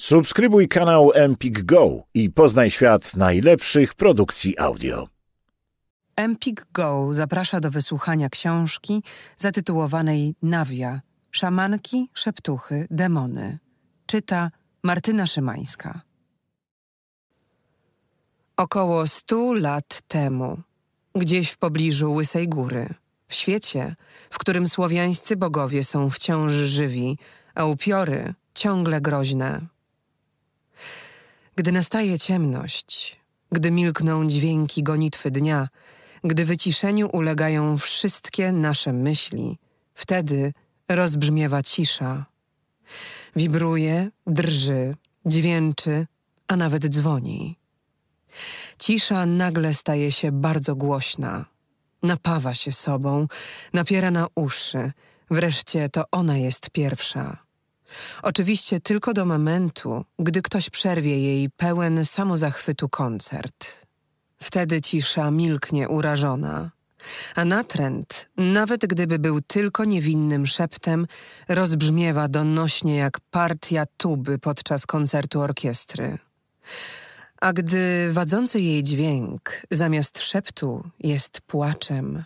Subskrybuj kanał Empik Go i poznaj świat najlepszych produkcji audio. Empik Go zaprasza do wysłuchania książki zatytułowanej Nawia – Szamanki, szeptuchy, demony. Czyta Martyna Szymańska. Około stu lat temu, gdzieś w pobliżu Łysej Góry, w świecie, w którym słowiańscy bogowie są wciąż żywi, a upiory ciągle groźne gdy nastaje ciemność, gdy milkną dźwięki gonitwy dnia, gdy wyciszeniu ulegają wszystkie nasze myśli, wtedy rozbrzmiewa cisza. Wibruje, drży, dźwięczy, a nawet dzwoni. Cisza nagle staje się bardzo głośna. Napawa się sobą, napiera na uszy. Wreszcie to ona jest pierwsza. Oczywiście tylko do momentu, gdy ktoś przerwie jej pełen samozachwytu koncert. Wtedy cisza milknie urażona, a natręt, nawet gdyby był tylko niewinnym szeptem, rozbrzmiewa donośnie jak partia tuby podczas koncertu orkiestry. A gdy wadzący jej dźwięk zamiast szeptu jest płaczem.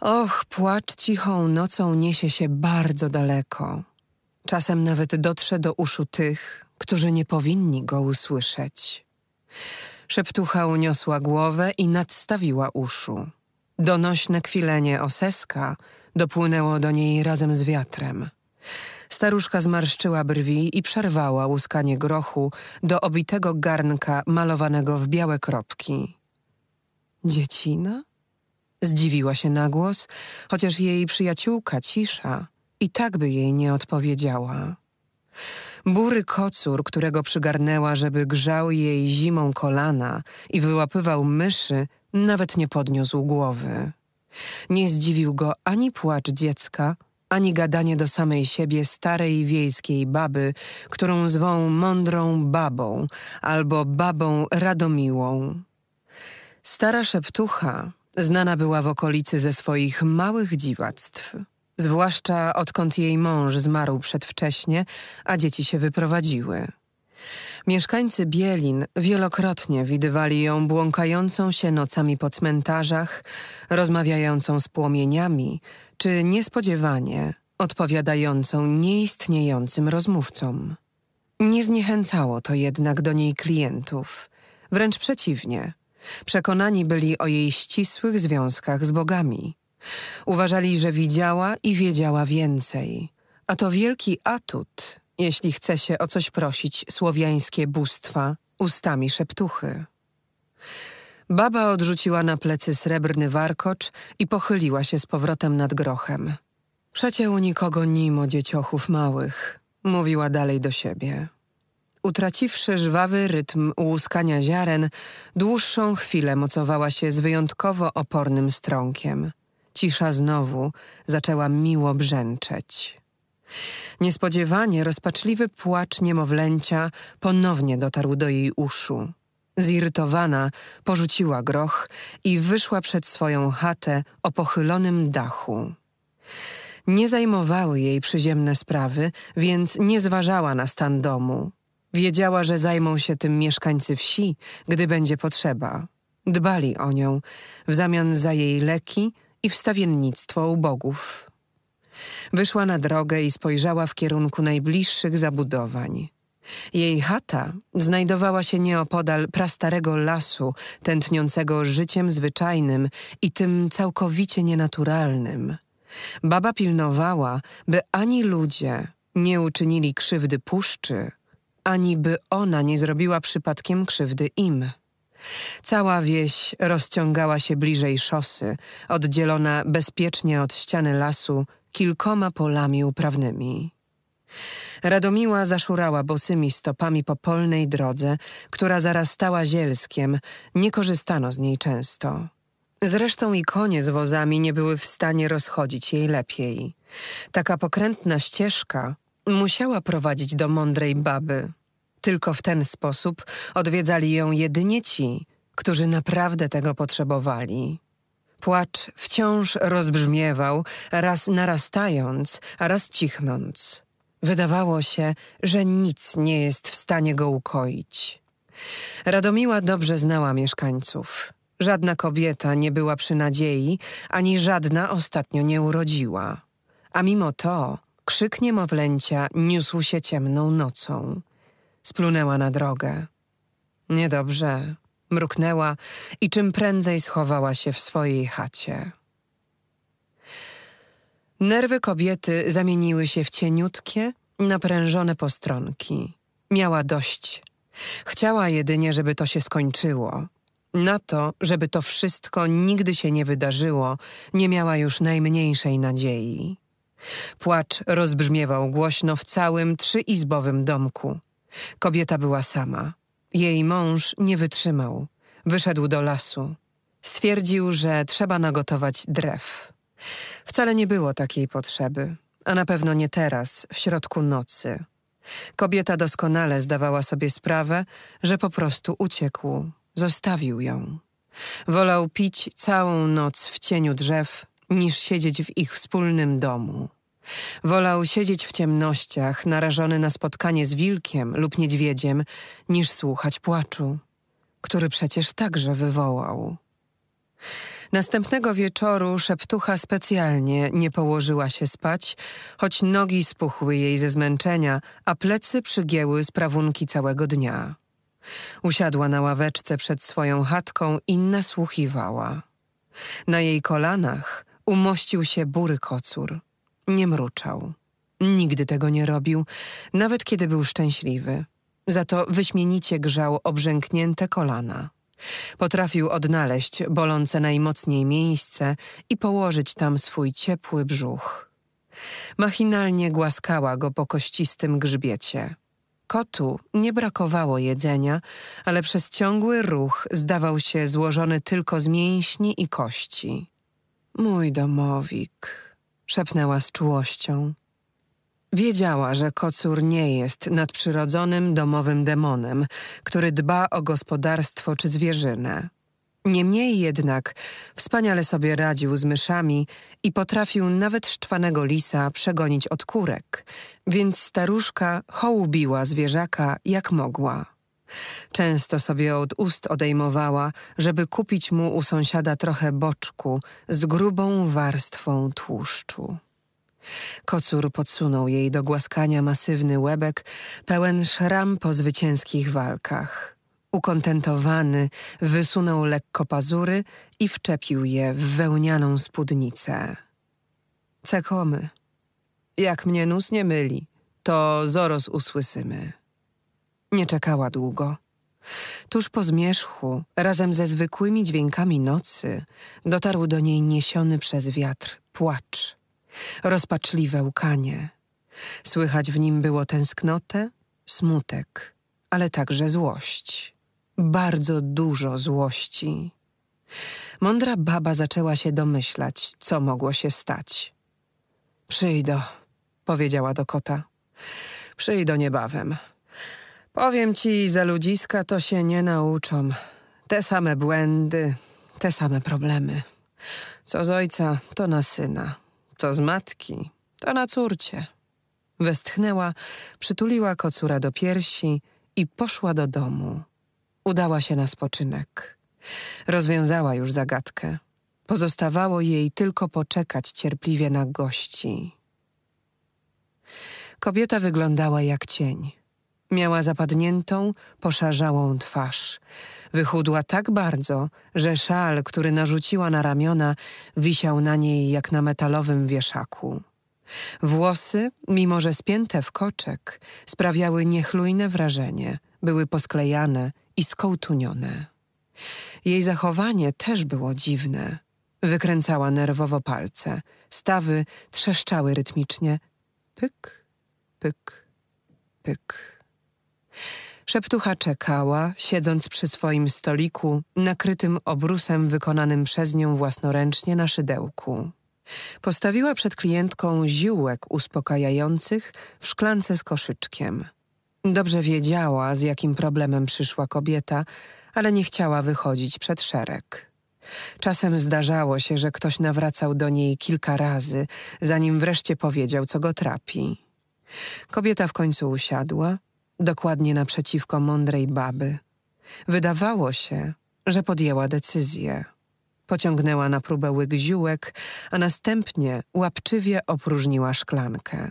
Och, płacz cichą nocą niesie się bardzo daleko Czasem nawet dotrze do uszu tych, którzy nie powinni go usłyszeć. Szeptucha uniosła głowę i nadstawiła uszu. Donośne kwilenie oseska dopłynęło do niej razem z wiatrem. Staruszka zmarszczyła brwi i przerwała łuskanie grochu do obitego garnka malowanego w białe kropki. Dziecina? Zdziwiła się na głos, chociaż jej przyjaciółka cisza i tak by jej nie odpowiedziała. Bury kocur, którego przygarnęła, żeby grzał jej zimą kolana i wyłapywał myszy, nawet nie podniósł głowy. Nie zdziwił go ani płacz dziecka, ani gadanie do samej siebie starej wiejskiej baby, którą zwą mądrą babą albo babą radomiłą. Stara szeptucha znana była w okolicy ze swoich małych dziwactw. Zwłaszcza odkąd jej mąż zmarł przedwcześnie, a dzieci się wyprowadziły. Mieszkańcy Bielin wielokrotnie widywali ją błąkającą się nocami po cmentarzach, rozmawiającą z płomieniami, czy niespodziewanie odpowiadającą nieistniejącym rozmówcom. Nie zniechęcało to jednak do niej klientów, wręcz przeciwnie. Przekonani byli o jej ścisłych związkach z bogami. Uważali, że widziała i wiedziała więcej. A to wielki atut, jeśli chce się o coś prosić słowiańskie bóstwa ustami szeptuchy. Baba odrzuciła na plecy srebrny warkocz i pochyliła się z powrotem nad grochem. Przecie u nikogo nimo dzieciochów małych, mówiła dalej do siebie. Utraciwszy żwawy rytm łuskania ziaren, dłuższą chwilę mocowała się z wyjątkowo opornym strąkiem. Cisza znowu zaczęła miło brzęczeć. Niespodziewanie rozpaczliwy płacz niemowlęcia ponownie dotarł do jej uszu. Zirytowana porzuciła groch i wyszła przed swoją chatę o pochylonym dachu. Nie zajmowały jej przyziemne sprawy, więc nie zważała na stan domu. Wiedziała, że zajmą się tym mieszkańcy wsi, gdy będzie potrzeba. Dbali o nią w zamian za jej leki i wstawiennictwo ubogów. Wyszła na drogę i spojrzała w kierunku najbliższych zabudowań. Jej chata znajdowała się nieopodal prastarego lasu, tętniącego życiem zwyczajnym i tym całkowicie nienaturalnym. Baba pilnowała, by ani ludzie nie uczynili krzywdy puszczy, ani by ona nie zrobiła przypadkiem krzywdy im. Cała wieś rozciągała się bliżej szosy, oddzielona bezpiecznie od ściany lasu kilkoma polami uprawnymi. Radomiła zaszurała bosymi stopami po polnej drodze, która zarastała zielskiem, nie korzystano z niej często. Zresztą i konie z wozami nie były w stanie rozchodzić jej lepiej. Taka pokrętna ścieżka musiała prowadzić do mądrej baby. Tylko w ten sposób odwiedzali ją jedynie ci, którzy naprawdę tego potrzebowali. Płacz wciąż rozbrzmiewał, raz narastając, a raz cichnąc. Wydawało się, że nic nie jest w stanie go ukoić. Radomiła dobrze znała mieszkańców. Żadna kobieta nie była przy nadziei, ani żadna ostatnio nie urodziła. A mimo to krzyk niemowlęcia niósł się ciemną nocą. Splunęła na drogę. Niedobrze, mruknęła i czym prędzej schowała się w swojej chacie. Nerwy kobiety zamieniły się w cieniutkie, naprężone postronki. Miała dość. Chciała jedynie, żeby to się skończyło. Na to, żeby to wszystko nigdy się nie wydarzyło, nie miała już najmniejszej nadziei. Płacz rozbrzmiewał głośno w całym trzyizbowym domku. Kobieta była sama. Jej mąż nie wytrzymał. Wyszedł do lasu. Stwierdził, że trzeba nagotować drew. Wcale nie było takiej potrzeby, a na pewno nie teraz, w środku nocy. Kobieta doskonale zdawała sobie sprawę, że po prostu uciekł, zostawił ją. Wolał pić całą noc w cieniu drzew, niż siedzieć w ich wspólnym domu. Wolał siedzieć w ciemnościach, narażony na spotkanie z wilkiem lub niedźwiedziem, niż słuchać płaczu, który przecież także wywołał. Następnego wieczoru szeptucha specjalnie nie położyła się spać, choć nogi spuchły jej ze zmęczenia, a plecy przygięły sprawunki całego dnia. Usiadła na ławeczce przed swoją chatką i nasłuchiwała. Na jej kolanach umościł się bury kocur – nie mruczał. Nigdy tego nie robił, nawet kiedy był szczęśliwy. Za to wyśmienicie grzał obrzęknięte kolana. Potrafił odnaleźć bolące najmocniej miejsce i położyć tam swój ciepły brzuch. Machinalnie głaskała go po kościstym grzbiecie. Kotu nie brakowało jedzenia, ale przez ciągły ruch zdawał się złożony tylko z mięśni i kości. Mój domowik, szepnęła z czułością. Wiedziała, że kocur nie jest nadprzyrodzonym domowym demonem, który dba o gospodarstwo czy zwierzynę. Niemniej jednak wspaniale sobie radził z myszami i potrafił nawet szczwanego lisa przegonić od kurek, więc staruszka hołubiła zwierzaka jak mogła. Często sobie od ust odejmowała, żeby kupić mu u sąsiada trochę boczku z grubą warstwą tłuszczu. Kocur podsunął jej do głaskania masywny łebek, pełen szram po zwycięskich walkach. Ukontentowany wysunął lekko pazury i wczepił je w wełnianą spódnicę. Cekomy. Jak mnie nóż nie myli, to zoros usłysymy. Nie czekała długo. Tuż po zmierzchu, razem ze zwykłymi dźwiękami nocy, dotarł do niej niesiony przez wiatr płacz, rozpaczliwe łkanie. Słychać w nim było tęsknotę, smutek, ale także złość. Bardzo dużo złości. Mądra baba zaczęła się domyślać, co mogło się stać. Przyjdę, powiedziała do kota. Przyjdę niebawem. Powiem ci, za ludziska to się nie nauczą. Te same błędy, te same problemy. Co z ojca, to na syna. Co z matki, to na córcie. Westchnęła, przytuliła kocura do piersi i poszła do domu. Udała się na spoczynek. Rozwiązała już zagadkę. Pozostawało jej tylko poczekać cierpliwie na gości. Kobieta wyglądała jak cień. Miała zapadniętą, poszarzałą twarz. Wychudła tak bardzo, że szal, który narzuciła na ramiona, wisiał na niej jak na metalowym wieszaku. Włosy, mimo że spięte w koczek, sprawiały niechlujne wrażenie, były posklejane i skołtunione. Jej zachowanie też było dziwne. Wykręcała nerwowo palce, stawy trzeszczały rytmicznie. Pyk, pyk, pyk. Szeptucha czekała, siedząc przy swoim stoliku, nakrytym obrusem wykonanym przez nią własnoręcznie na szydełku. Postawiła przed klientką ziółek uspokajających w szklance z koszyczkiem. Dobrze wiedziała, z jakim problemem przyszła kobieta, ale nie chciała wychodzić przed szereg. Czasem zdarzało się, że ktoś nawracał do niej kilka razy, zanim wreszcie powiedział, co go trapi. Kobieta w końcu usiadła, dokładnie naprzeciwko mądrej baby. Wydawało się, że podjęła decyzję. Pociągnęła na próbę łyk ziółek, a następnie łapczywie opróżniła szklankę.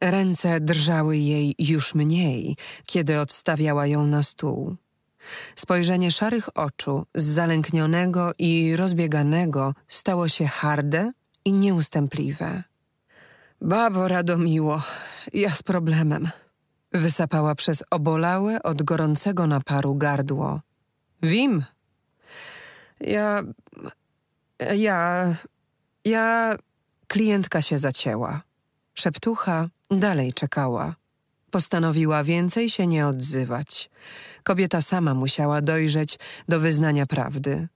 Ręce drżały jej już mniej, kiedy odstawiała ją na stół. Spojrzenie szarych oczu, z zalęknionego i rozbieganego, stało się harde i nieustępliwe. Babo, Radomiło, ja z problemem – Wysapała przez obolałe od gorącego naparu gardło. Wim! Ja... ja... ja... Klientka się zacięła. Szeptucha dalej czekała. Postanowiła więcej się nie odzywać. Kobieta sama musiała dojrzeć do wyznania prawdy.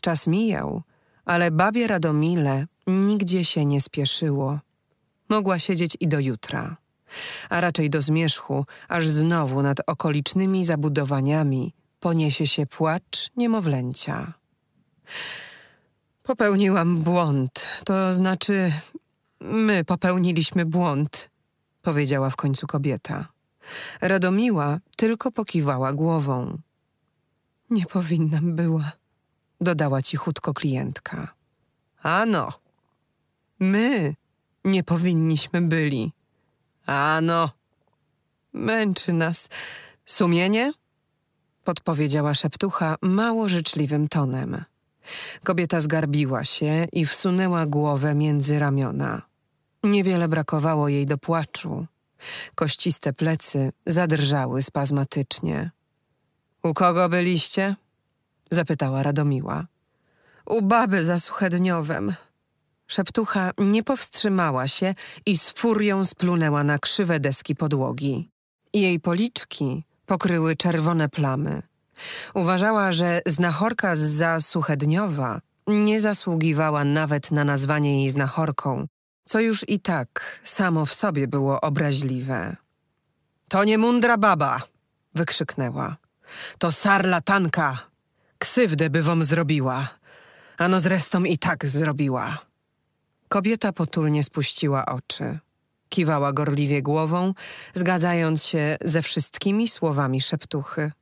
Czas mijał, ale babie Radomile nigdzie się nie spieszyło. Mogła siedzieć i do jutra a raczej do zmierzchu, aż znowu nad okolicznymi zabudowaniami poniesie się płacz niemowlęcia. Popełniłam błąd, to znaczy my popełniliśmy błąd, powiedziała w końcu kobieta. Radomiła tylko pokiwała głową. Nie powinnam była, dodała cichutko klientka. Ano, my nie powinniśmy byli. Ano, męczy nas. Sumienie? Podpowiedziała szeptucha mało życzliwym tonem. Kobieta zgarbiła się i wsunęła głowę między ramiona. Niewiele brakowało jej do płaczu. Kościste plecy zadrżały spazmatycznie. U kogo byliście? zapytała Radomiła. U baby za suchedniowem, Szeptucha nie powstrzymała się i z furią splunęła na krzywe deski podłogi. Jej policzki pokryły czerwone plamy. Uważała, że znachorka z za Suchedniowa nie zasługiwała nawet na nazwanie jej znachorką, co już i tak samo w sobie było obraźliwe. To nie mundra baba! wykrzyknęła. To sarlatanka! Ksywdę by wam zrobiła! Ano zresztą i tak zrobiła. Kobieta potulnie spuściła oczy. Kiwała gorliwie głową, zgadzając się ze wszystkimi słowami szeptuchy.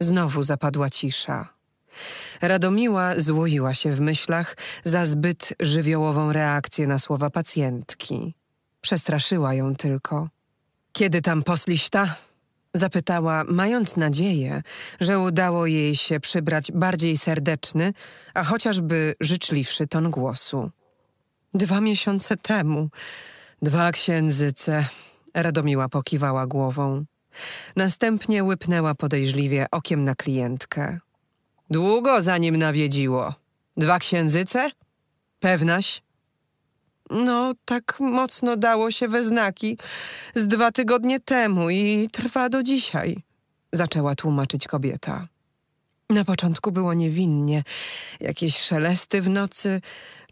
Znowu zapadła cisza. Radomiła złoiła się w myślach za zbyt żywiołową reakcję na słowa pacjentki. Przestraszyła ją tylko. Kiedy tam posliśta? Zapytała, mając nadzieję, że udało jej się przybrać bardziej serdeczny, a chociażby życzliwszy ton głosu. Dwa miesiące temu. Dwa księżyce. Radomiła pokiwała głową. Następnie łypnęła podejrzliwie okiem na klientkę. Długo zanim nawiedziło. Dwa księżyce? Pewnaś? No, tak mocno dało się we znaki z dwa tygodnie temu i trwa do dzisiaj, zaczęła tłumaczyć kobieta. Na początku było niewinnie. Jakieś szelesty w nocy,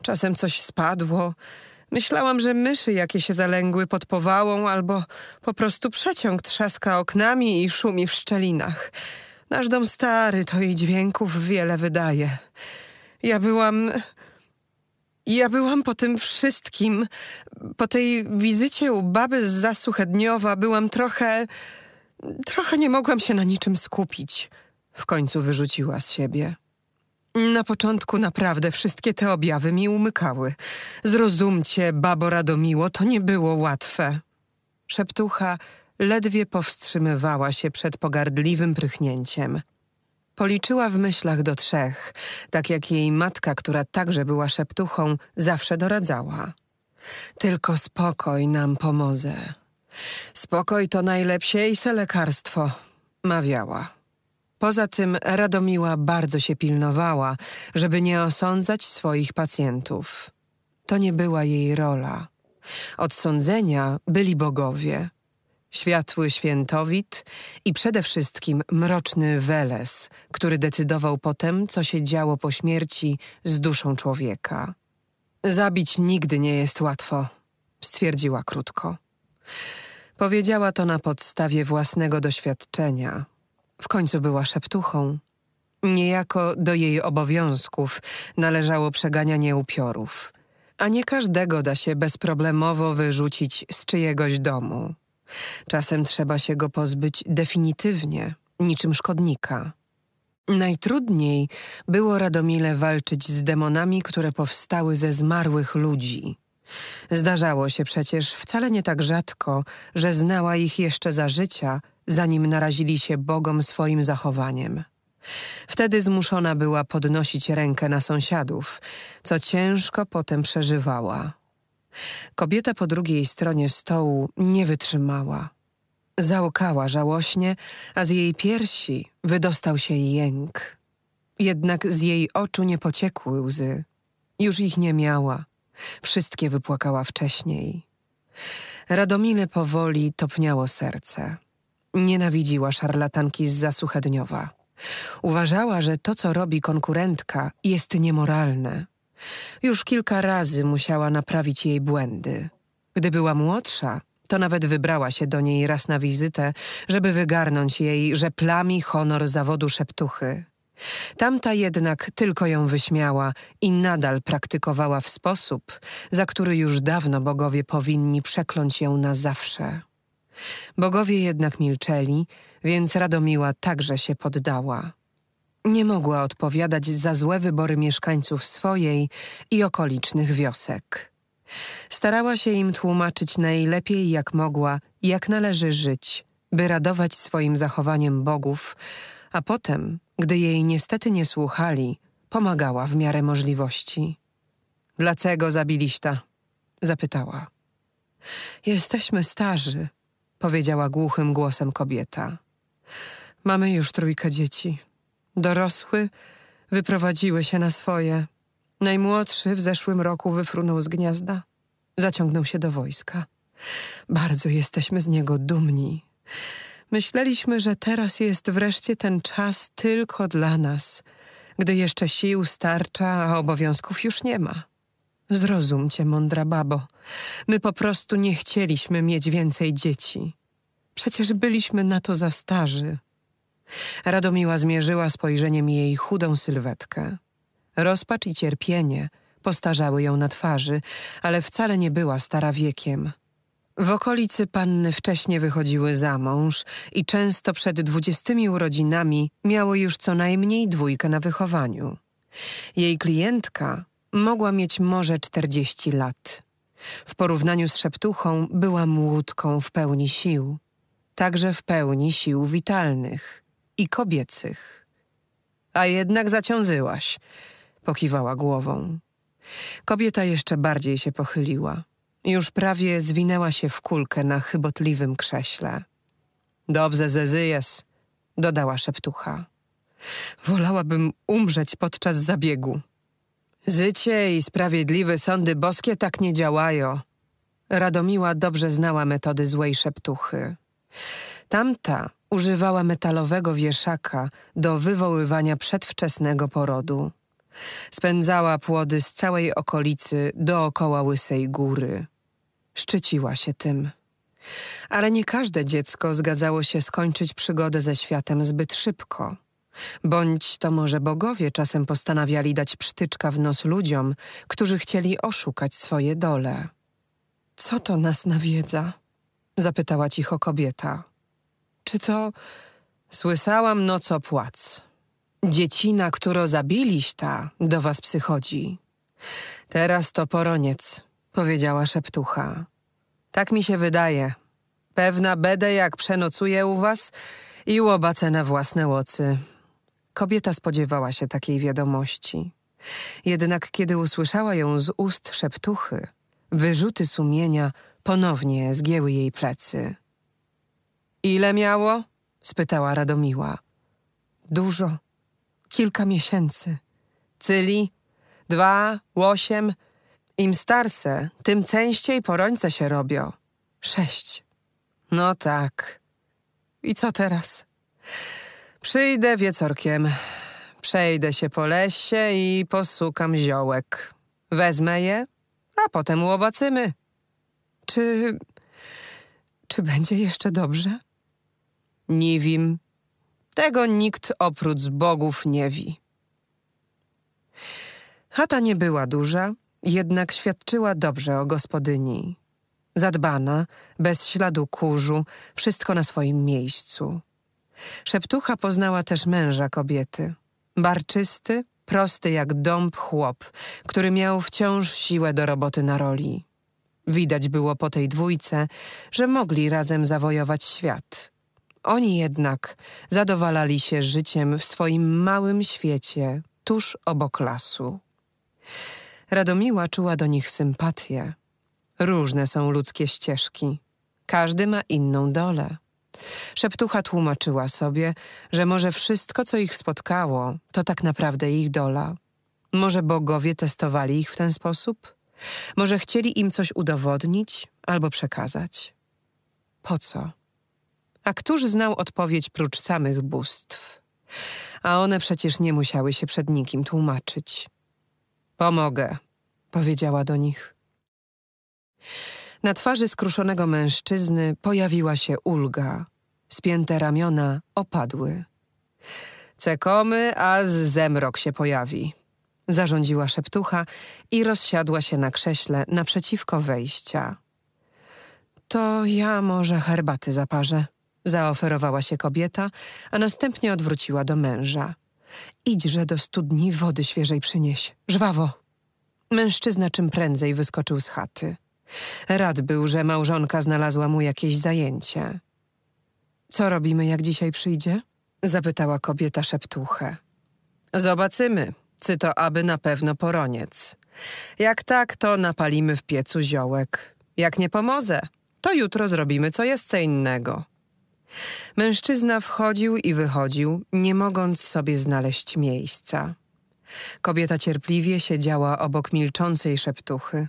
czasem coś spadło. Myślałam, że myszy jakie się zalęgły pod powałą, albo po prostu przeciąg trzaska oknami i szumi w szczelinach. Nasz dom stary, to jej dźwięków wiele wydaje. Ja byłam. Ja byłam po tym wszystkim, po tej wizycie u baby z zasuchedniowa, byłam trochę. trochę nie mogłam się na niczym skupić w końcu wyrzuciła z siebie. Na początku naprawdę wszystkie te objawy mi umykały. Zrozumcie, babo Radomiło, to nie było łatwe. Szeptucha ledwie powstrzymywała się przed pogardliwym prychnięciem. Policzyła w myślach do trzech, tak jak jej matka, która także była szeptuchą, zawsze doradzała. Tylko spokoj nam pomoże. Spokoj to najlepsze i se lekarstwo, mawiała. Poza tym Radomiła bardzo się pilnowała, żeby nie osądzać swoich pacjentów. To nie była jej rola. Odsądzenia byli bogowie. Światły świętowit i przede wszystkim mroczny Weles, który decydował potem, co się działo po śmierci z duszą człowieka. Zabić nigdy nie jest łatwo, stwierdziła krótko. Powiedziała to na podstawie własnego doświadczenia, w końcu była szeptuchą. Niejako do jej obowiązków należało przeganianie upiorów. A nie każdego da się bezproblemowo wyrzucić z czyjegoś domu. Czasem trzeba się go pozbyć definitywnie, niczym szkodnika. Najtrudniej było Radomile walczyć z demonami, które powstały ze zmarłych ludzi. Zdarzało się przecież wcale nie tak rzadko, że znała ich jeszcze za życia – zanim narazili się Bogom swoim zachowaniem. Wtedy zmuszona była podnosić rękę na sąsiadów, co ciężko potem przeżywała. Kobieta po drugiej stronie stołu nie wytrzymała. Załkała żałośnie, a z jej piersi wydostał się jęk. Jednak z jej oczu nie pociekły łzy. Już ich nie miała. Wszystkie wypłakała wcześniej. Radomile powoli topniało serce. Nienawidziła szarlatanki z Zasuchedniowa. Uważała, że to, co robi konkurentka, jest niemoralne. Już kilka razy musiała naprawić jej błędy. Gdy była młodsza, to nawet wybrała się do niej raz na wizytę, żeby wygarnąć jej, że plami honor zawodu szeptuchy. Tamta jednak tylko ją wyśmiała i nadal praktykowała w sposób, za który już dawno bogowie powinni przekląć ją na zawsze. Bogowie jednak milczeli, więc Radomiła także się poddała. Nie mogła odpowiadać za złe wybory mieszkańców swojej i okolicznych wiosek. Starała się im tłumaczyć najlepiej jak mogła, jak należy żyć, by radować swoim zachowaniem bogów, a potem, gdy jej niestety nie słuchali, pomagała w miarę możliwości. Dlaczego zabiliś ta? zapytała. Jesteśmy starzy, powiedziała głuchym głosem kobieta. Mamy już trójkę dzieci. Dorosły, wyprowadziły się na swoje. Najmłodszy w zeszłym roku wyfrunął z gniazda. Zaciągnął się do wojska. Bardzo jesteśmy z niego dumni. Myśleliśmy, że teraz jest wreszcie ten czas tylko dla nas, gdy jeszcze sił starcza, a obowiązków już nie ma. Zrozumcie, mądra babo, my po prostu nie chcieliśmy mieć więcej dzieci. Przecież byliśmy na to za starzy. Radomiła zmierzyła spojrzeniem jej chudą sylwetkę. Rozpacz i cierpienie postarzały ją na twarzy, ale wcale nie była stara wiekiem. W okolicy panny wcześnie wychodziły za mąż i często przed dwudziestymi urodzinami miało już co najmniej dwójkę na wychowaniu. Jej klientka mogła mieć może 40 lat. W porównaniu z szeptuchą była młódką w pełni sił, także w pełni sił witalnych i kobiecych. A jednak zaciązyłaś, pokiwała głową. Kobieta jeszcze bardziej się pochyliła. Już prawie zwinęła się w kulkę na chybotliwym krześle. Dobrze zezyjes, dodała szeptucha. Wolałabym umrzeć podczas zabiegu. Zycie i sprawiedliwe sądy boskie tak nie działają. Radomiła dobrze znała metody złej szeptuchy. Tamta używała metalowego wieszaka do wywoływania przedwczesnego porodu. Spędzała płody z całej okolicy dookoła Łysej Góry. Szczyciła się tym. Ale nie każde dziecko zgadzało się skończyć przygodę ze światem zbyt szybko. Bądź to może bogowie czasem postanawiali dać psztyczka w nos ludziom, którzy chcieli oszukać swoje dole. Co to nas nawiedza? zapytała cicho kobieta. Czy to. Słyszałam noc o płac. Dziecina, którą zabiliś ta, do was przychodzi. Teraz to poroniec, powiedziała szeptucha. Tak mi się wydaje. Pewna bedę jak przenocuje u was i łobacę na własne łocy. Kobieta spodziewała się takiej wiadomości. Jednak kiedy usłyszała ją z ust szeptuchy, wyrzuty sumienia ponownie zgięły jej plecy. Ile miało? spytała Radomiła. Dużo. Kilka miesięcy. Cyli? Dwa, osiem. Im starsze, tym częściej porońce się robią. Sześć. No tak. I co teraz? Przyjdę wieczorkiem, przejdę się po lesie i posukam ziołek. Wezmę je, a potem łobacymy. Czy... czy będzie jeszcze dobrze? Nie wiem. Tego nikt oprócz bogów nie wie. Chata nie była duża, jednak świadczyła dobrze o gospodyni. Zadbana, bez śladu kurzu, wszystko na swoim miejscu. Szeptucha poznała też męża kobiety. Barczysty, prosty jak dąb chłop, który miał wciąż siłę do roboty na roli. Widać było po tej dwójce, że mogli razem zawojować świat. Oni jednak zadowalali się życiem w swoim małym świecie, tuż obok lasu. Radomiła czuła do nich sympatię. Różne są ludzkie ścieżki. Każdy ma inną dolę. Szeptucha tłumaczyła sobie, że może wszystko, co ich spotkało, to tak naprawdę ich dola. Może bogowie testowali ich w ten sposób? Może chcieli im coś udowodnić albo przekazać? Po co? A któż znał odpowiedź prócz samych bóstw? A one przecież nie musiały się przed nikim tłumaczyć. Pomogę, powiedziała do nich. Na twarzy skruszonego mężczyzny pojawiła się ulga. Spięte ramiona opadły. Cekomy, a z zemrok się pojawi. Zarządziła szeptucha i rozsiadła się na krześle naprzeciwko wejścia. To ja może herbaty zaparzę, zaoferowała się kobieta, a następnie odwróciła do męża. Idźże do studni wody świeżej przynieś, żwawo. Mężczyzna czym prędzej wyskoczył z chaty. Rad był, że małżonka znalazła mu jakieś zajęcie. Co robimy, jak dzisiaj przyjdzie? Zapytała kobieta szeptuche. Zobaczymy, czy to aby na pewno poroniec. Jak tak, to napalimy w piecu ziołek. Jak nie pomoże, to jutro zrobimy co co innego. Mężczyzna wchodził i wychodził, nie mogąc sobie znaleźć miejsca. Kobieta cierpliwie siedziała obok milczącej szeptuchy.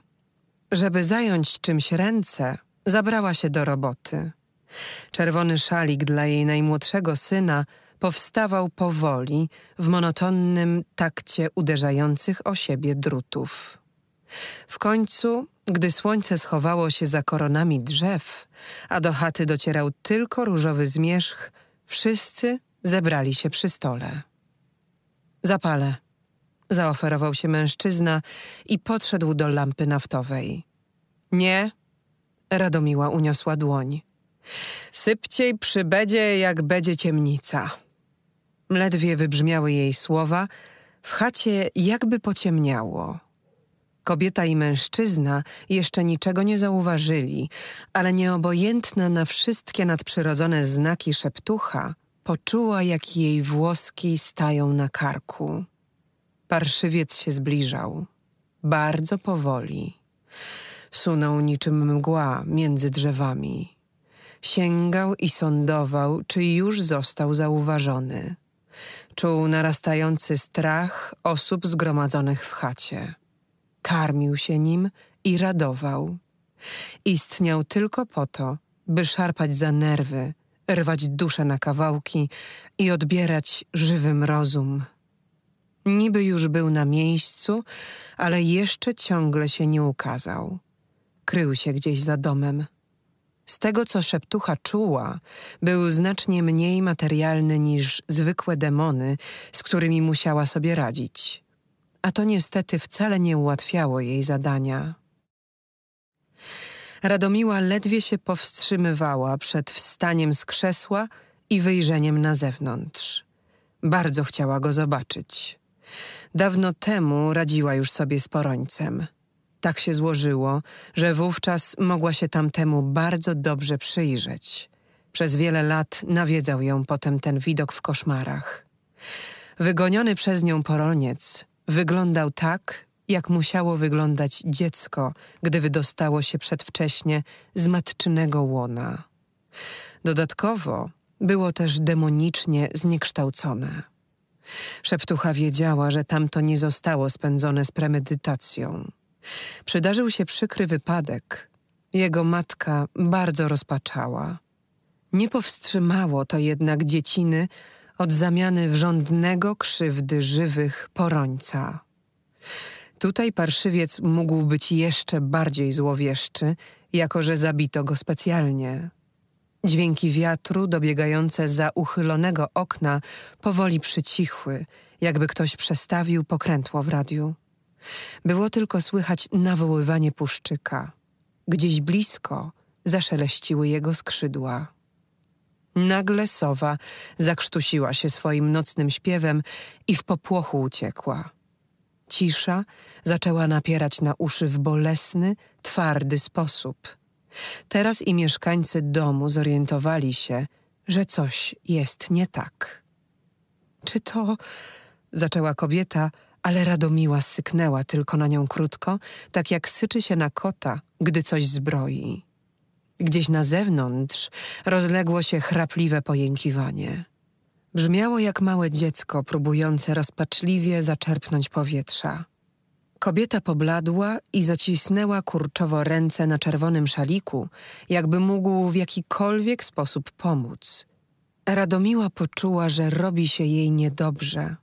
Żeby zająć czymś ręce, zabrała się do roboty. Czerwony szalik dla jej najmłodszego syna powstawał powoli w monotonnym takcie uderzających o siebie drutów. W końcu, gdy słońce schowało się za koronami drzew, a do chaty docierał tylko różowy zmierzch, wszyscy zebrali się przy stole. Zapalę, zaoferował się mężczyzna i podszedł do lampy naftowej. Nie, Radomiła uniosła dłoń. Sypciej przybedzie, jak będzie ciemnica. Ledwie wybrzmiały jej słowa, w chacie jakby pociemniało. Kobieta i mężczyzna jeszcze niczego nie zauważyli, ale nieobojętna na wszystkie nadprzyrodzone znaki szeptucha, poczuła, jak jej włoski stają na karku. Parszywiec się zbliżał, bardzo powoli. Sunął niczym mgła między drzewami. Sięgał i sądował, czy już został zauważony. Czuł narastający strach osób zgromadzonych w chacie. Karmił się nim i radował. Istniał tylko po to, by szarpać za nerwy, rwać duszę na kawałki i odbierać żywym rozum. Niby już był na miejscu, ale jeszcze ciągle się nie ukazał. Krył się gdzieś za domem, z tego co szeptucha czuła, był znacznie mniej materialny niż zwykłe demony, z którymi musiała sobie radzić. A to niestety wcale nie ułatwiało jej zadania. Radomiła ledwie się powstrzymywała przed wstaniem z krzesła i wyjrzeniem na zewnątrz. Bardzo chciała go zobaczyć. Dawno temu radziła już sobie z porońcem – tak się złożyło, że wówczas mogła się tamtemu bardzo dobrze przyjrzeć. Przez wiele lat nawiedzał ją potem ten widok w koszmarach. Wygoniony przez nią poroniec wyglądał tak, jak musiało wyglądać dziecko, gdy wydostało się przedwcześnie z matczynego łona. Dodatkowo było też demonicznie zniekształcone. Szeptucha wiedziała, że tamto nie zostało spędzone z premedytacją. Przydarzył się przykry wypadek. Jego matka bardzo rozpaczała. Nie powstrzymało to jednak dzieciny od zamiany wrządnego krzywdy żywych porońca. Tutaj parszywiec mógł być jeszcze bardziej złowieszczy, jako że zabito go specjalnie. Dźwięki wiatru dobiegające za uchylonego okna powoli przycichły, jakby ktoś przestawił pokrętło w radiu. Było tylko słychać nawoływanie puszczyka. Gdzieś blisko zaszeleściły jego skrzydła. Nagle sowa zakrztusiła się swoim nocnym śpiewem i w popłochu uciekła. Cisza zaczęła napierać na uszy w bolesny, twardy sposób. Teraz i mieszkańcy domu zorientowali się, że coś jest nie tak. Czy to, zaczęła kobieta, ale Radomiła syknęła tylko na nią krótko, tak jak syczy się na kota, gdy coś zbroi. Gdzieś na zewnątrz rozległo się chrapliwe pojękiwanie. Brzmiało jak małe dziecko próbujące rozpaczliwie zaczerpnąć powietrza. Kobieta pobladła i zacisnęła kurczowo ręce na czerwonym szaliku, jakby mógł w jakikolwiek sposób pomóc. Radomiła poczuła, że robi się jej niedobrze.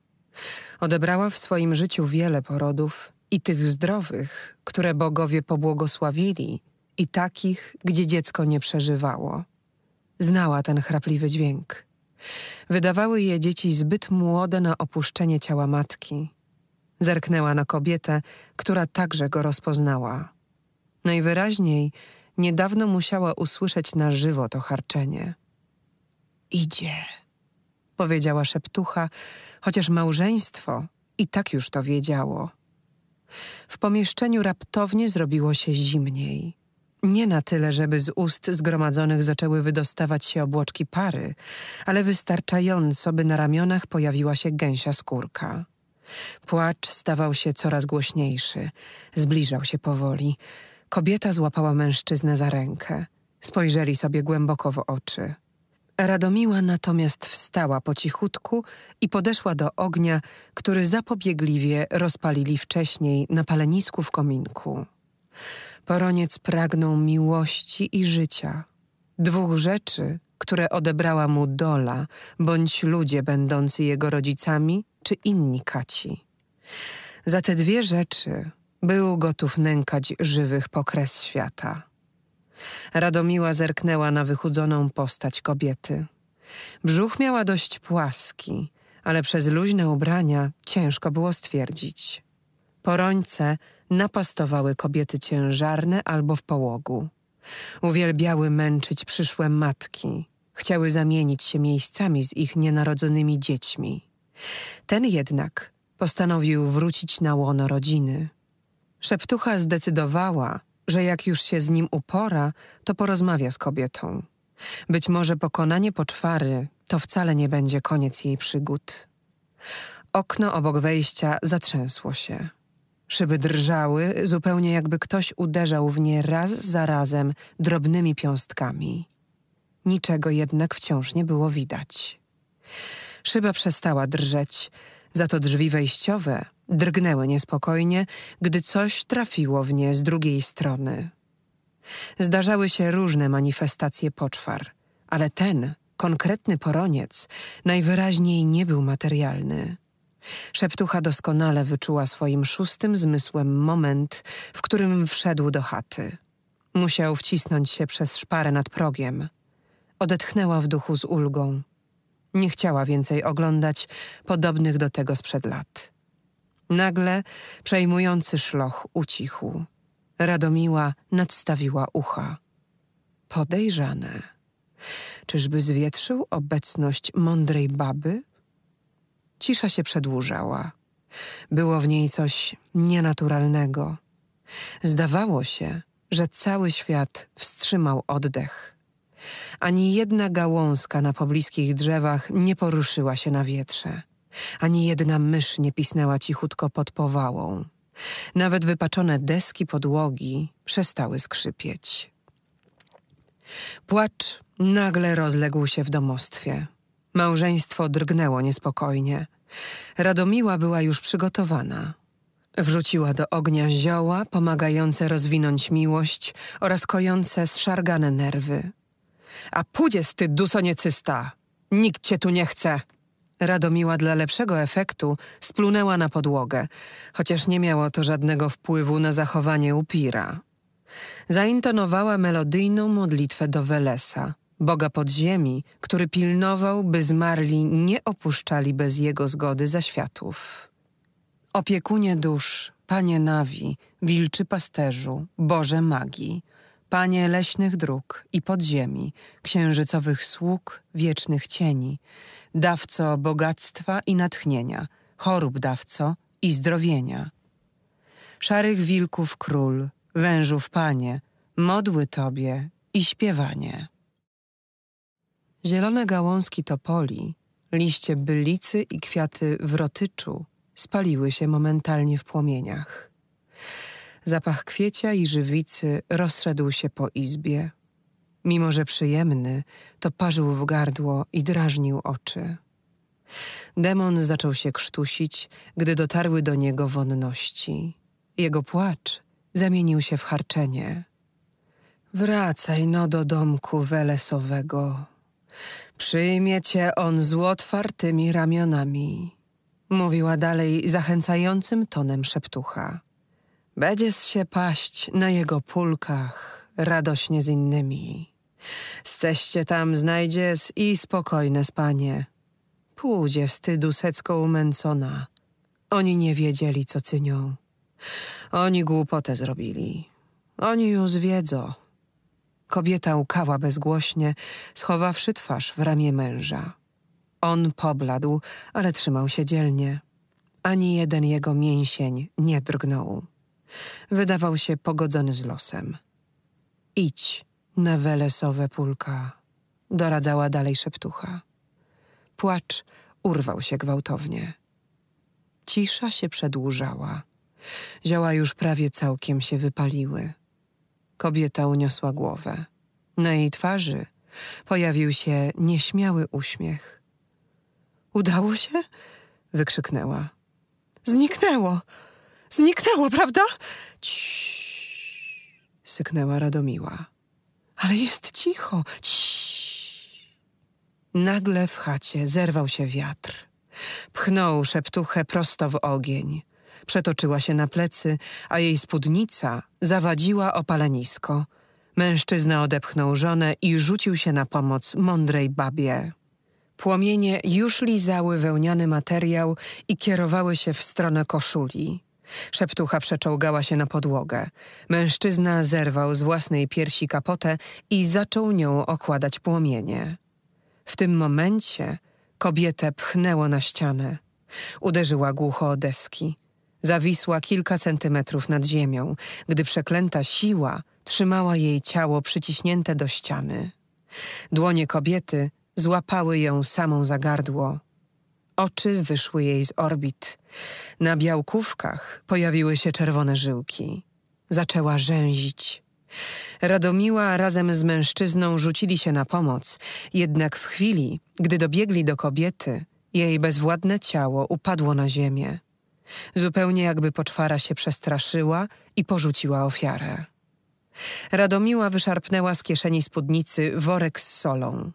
Odebrała w swoim życiu wiele porodów i tych zdrowych, które bogowie pobłogosławili, i takich, gdzie dziecko nie przeżywało. Znała ten chrapliwy dźwięk. Wydawały je dzieci zbyt młode na opuszczenie ciała matki. Zerknęła na kobietę, która także go rozpoznała. Najwyraźniej niedawno musiała usłyszeć na żywo to harczenie. Idzie powiedziała szeptucha, chociaż małżeństwo i tak już to wiedziało. W pomieszczeniu raptownie zrobiło się zimniej. Nie na tyle, żeby z ust zgromadzonych zaczęły wydostawać się obłoczki pary, ale wystarczająco, by na ramionach pojawiła się gęsia skórka. Płacz stawał się coraz głośniejszy, zbliżał się powoli. Kobieta złapała mężczyznę za rękę. Spojrzeli sobie głęboko w oczy. Radomiła natomiast wstała po cichutku i podeszła do ognia, który zapobiegliwie rozpalili wcześniej na palenisku w kominku. Poroniec pragnął miłości i życia, dwóch rzeczy, które odebrała mu dola bądź ludzie będący jego rodzicami czy inni kaci. Za te dwie rzeczy był gotów nękać żywych pokres świata. Radomiła zerknęła na wychudzoną postać kobiety. Brzuch miała dość płaski, ale przez luźne ubrania ciężko było stwierdzić. Porońce napastowały kobiety ciężarne albo w połogu. Uwielbiały męczyć przyszłe matki. Chciały zamienić się miejscami z ich nienarodzonymi dziećmi. Ten jednak postanowił wrócić na łono rodziny. Szeptucha zdecydowała, że jak już się z nim upora, to porozmawia z kobietą. Być może pokonanie poczwary to wcale nie będzie koniec jej przygód. Okno obok wejścia zatrzęsło się. Szyby drżały, zupełnie jakby ktoś uderzał w nie raz za razem drobnymi piąstkami. Niczego jednak wciąż nie było widać. Szyba przestała drżeć. Za to drzwi wejściowe drgnęły niespokojnie, gdy coś trafiło w nie z drugiej strony. Zdarzały się różne manifestacje poczwar, ale ten, konkretny poroniec, najwyraźniej nie był materialny. Szeptucha doskonale wyczuła swoim szóstym zmysłem moment, w którym wszedł do chaty. Musiał wcisnąć się przez szparę nad progiem. Odetchnęła w duchu z ulgą. Nie chciała więcej oglądać podobnych do tego sprzed lat. Nagle przejmujący szloch ucichł. Radomiła nadstawiła ucha. Podejrzane. Czyżby zwietrzył obecność mądrej baby? Cisza się przedłużała. Było w niej coś nienaturalnego. Zdawało się, że cały świat wstrzymał oddech ani jedna gałązka na pobliskich drzewach nie poruszyła się na wietrze. Ani jedna mysz nie pisnęła cichutko pod powałą. Nawet wypaczone deski podłogi przestały skrzypieć. Płacz nagle rozległ się w domostwie. Małżeństwo drgnęło niespokojnie. Radomiła była już przygotowana. Wrzuciła do ognia zioła pomagające rozwinąć miłość oraz kojące zszargane nerwy. A pójdziesz ty, dusoniecysta! Nikt cię tu nie chce! Radomiła dla lepszego efektu splunęła na podłogę, chociaż nie miało to żadnego wpływu na zachowanie upira. Zaintonowała melodyjną modlitwę do Welesa, Boga podziemi, który pilnował, by zmarli nie opuszczali bez jego zgody zaświatów. Opiekunie dusz, panie Nawi, wilczy pasterzu, Boże magii, Panie leśnych dróg i podziemi, księżycowych sług, wiecznych cieni, dawco bogactwa i natchnienia, chorób dawco i zdrowienia. Szarych wilków król, wężów panie, modły Tobie i śpiewanie. Zielone gałązki topoli, liście bylicy i kwiaty wrotyczu spaliły się momentalnie w płomieniach. Zapach kwiecia i żywicy rozszedł się po izbie. Mimo, że przyjemny, to parzył w gardło i drażnił oczy. Demon zaczął się krztusić, gdy dotarły do niego wonności. Jego płacz zamienił się w harczenie. Wracaj no do domku welesowego. Przyjmie cię on z otwartymi ramionami, mówiła dalej zachęcającym tonem szeptucha. Będziesz się paść na jego pulkach radośnie z innymi. Sceście tam znajdziesz i spokojne spanie. Pójdzie wstydu secko umęcona. Oni nie wiedzieli, co cynią. Oni głupotę zrobili. Oni już wiedzą. Kobieta łkała bezgłośnie, schowawszy twarz w ramię męża. On pobladł, ale trzymał się dzielnie. Ani jeden jego mięsień nie drgnął. Wydawał się pogodzony z losem. Idź, na welesowe pulka, doradzała dalej szeptucha. Płacz urwał się gwałtownie. Cisza się przedłużała. Zioła już prawie całkiem się wypaliły. Kobieta uniosła głowę. Na jej twarzy pojawił się nieśmiały uśmiech. Udało się? wykrzyknęła. Zniknęło! Zniknęła, prawda? Ciii, syknęła Radomiła. Ale jest cicho. Ciii. Nagle w chacie zerwał się wiatr. Pchnął szeptuchę prosto w ogień. Przetoczyła się na plecy, a jej spódnica zawadziła opalenisko. Mężczyzna odepchnął żonę i rzucił się na pomoc mądrej babie. Płomienie już lizały wełniany materiał i kierowały się w stronę koszuli. Szeptucha przeczołgała się na podłogę. Mężczyzna zerwał z własnej piersi kapotę i zaczął nią okładać płomienie. W tym momencie kobietę pchnęło na ścianę. Uderzyła głucho o deski. Zawisła kilka centymetrów nad ziemią, gdy przeklęta siła trzymała jej ciało przyciśnięte do ściany. Dłonie kobiety złapały ją samą za gardło Oczy wyszły jej z orbit. Na białkówkach pojawiły się czerwone żyłki. Zaczęła rzęzić. Radomiła razem z mężczyzną rzucili się na pomoc, jednak w chwili, gdy dobiegli do kobiety, jej bezwładne ciało upadło na ziemię. Zupełnie jakby poczwara się przestraszyła i porzuciła ofiarę. Radomiła wyszarpnęła z kieszeni spódnicy worek z solą.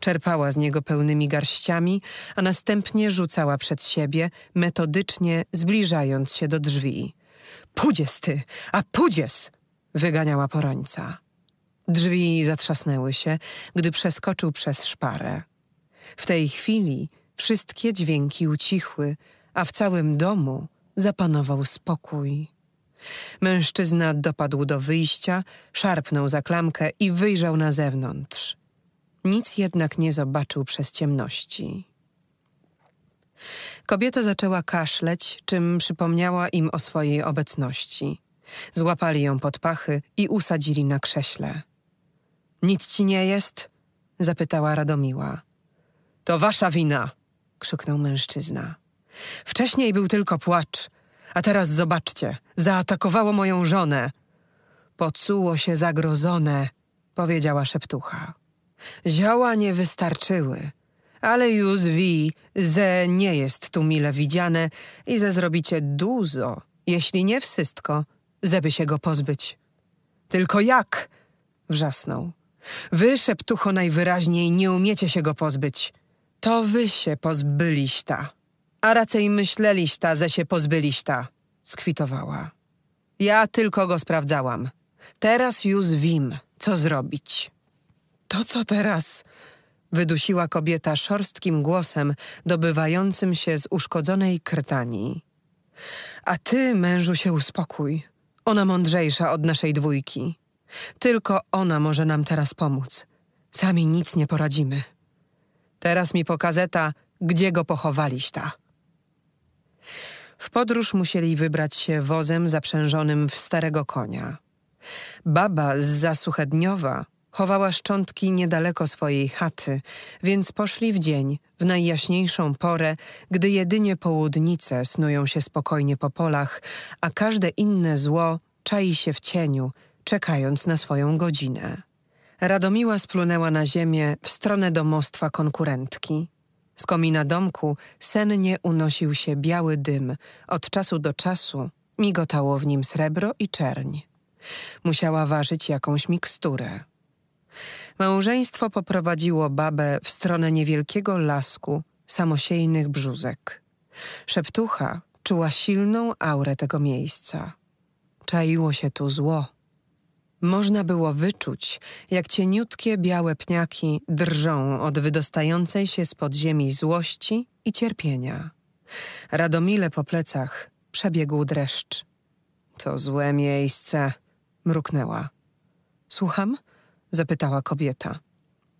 Czerpała z niego pełnymi garściami, a następnie rzucała przed siebie, metodycznie zbliżając się do drzwi. Pudzies ty, a pudzies! wyganiała porońca. Drzwi zatrzasnęły się, gdy przeskoczył przez szparę. W tej chwili wszystkie dźwięki ucichły, a w całym domu zapanował spokój. Mężczyzna dopadł do wyjścia, szarpnął za klamkę i wyjrzał na zewnątrz. Nic jednak nie zobaczył przez ciemności. Kobieta zaczęła kaszleć, czym przypomniała im o swojej obecności. Złapali ją pod pachy i usadzili na krześle. Nic ci nie jest? zapytała Radomiła. To wasza wina! krzyknął mężczyzna. Wcześniej był tylko płacz, a teraz zobaczcie, zaatakowało moją żonę. Pocuło się zagrozone, powiedziała szeptucha. Zioła nie wystarczyły, ale już wi, ze nie jest tu mile widziane i ze zrobicie dużo, jeśli nie wszystko, zeby się go pozbyć. Tylko jak? wrzasnął. Wy, szeptucho najwyraźniej, nie umiecie się go pozbyć. To wy się pozbyliśta, a raczej myśleliśta, ze się pozbyliśta, skwitowała. Ja tylko go sprawdzałam. Teraz już wim, co zrobić. To co teraz? Wydusiła kobieta szorstkim głosem, dobywającym się z uszkodzonej krtani. A ty, mężu, się uspokój. Ona mądrzejsza od naszej dwójki. Tylko ona może nam teraz pomóc. Sami nic nie poradzimy. Teraz mi pokazeta, gdzie go pochowaliś ta. W podróż musieli wybrać się wozem zaprzężonym w starego konia. Baba z zasuchedniowa Chowała szczątki niedaleko swojej chaty, więc poszli w dzień, w najjaśniejszą porę, gdy jedynie południce snują się spokojnie po polach, a każde inne zło czai się w cieniu, czekając na swoją godzinę. Radomiła splunęła na ziemię w stronę domostwa konkurentki. Z komina domku sennie unosił się biały dym, od czasu do czasu migotało w nim srebro i czerń. Musiała ważyć jakąś miksturę. Małżeństwo poprowadziło babę w stronę niewielkiego lasku samosiejnych brzuzek. Szeptucha czuła silną aurę tego miejsca. Czaiło się tu zło. Można było wyczuć, jak cieniutkie białe pniaki drżą od wydostającej się z podziemi złości i cierpienia. Radomile po plecach przebiegł dreszcz. To złe miejsce, mruknęła. Słucham? zapytała kobieta.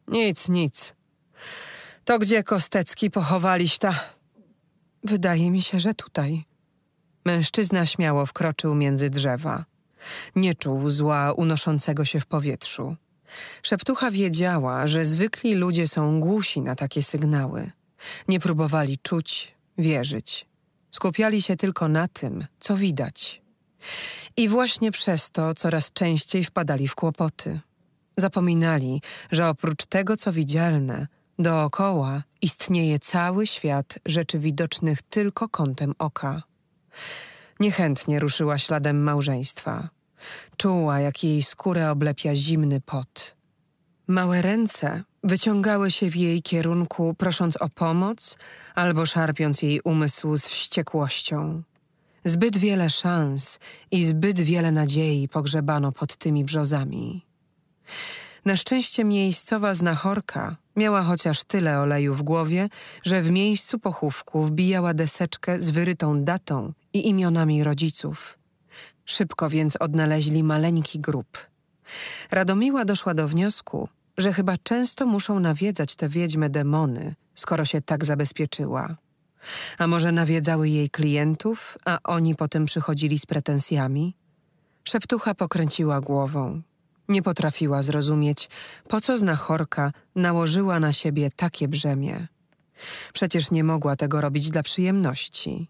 Nic, nic. To gdzie Kostecki pochowaliś ta? Wydaje mi się, że tutaj. Mężczyzna śmiało wkroczył między drzewa. Nie czuł zła unoszącego się w powietrzu. Szeptucha wiedziała, że zwykli ludzie są głusi na takie sygnały. Nie próbowali czuć, wierzyć. Skupiali się tylko na tym, co widać. I właśnie przez to coraz częściej wpadali w kłopoty. Zapominali, że oprócz tego, co widzialne, dookoła istnieje cały świat rzeczy widocznych tylko kątem oka. Niechętnie ruszyła śladem małżeństwa. Czuła, jak jej skórę oblepia zimny pot. Małe ręce wyciągały się w jej kierunku, prosząc o pomoc albo szarpiąc jej umysł z wściekłością. Zbyt wiele szans i zbyt wiele nadziei pogrzebano pod tymi brzozami. Na szczęście miejscowa znachorka miała chociaż tyle oleju w głowie, że w miejscu pochówku wbijała deseczkę z wyrytą datą i imionami rodziców. Szybko więc odnaleźli maleńki grób. Radomiła doszła do wniosku, że chyba często muszą nawiedzać te wiedźmy demony, skoro się tak zabezpieczyła. A może nawiedzały jej klientów, a oni potem przychodzili z pretensjami? Szeptucha pokręciła głową. Nie potrafiła zrozumieć, po co znachorka nałożyła na siebie takie brzemię. Przecież nie mogła tego robić dla przyjemności.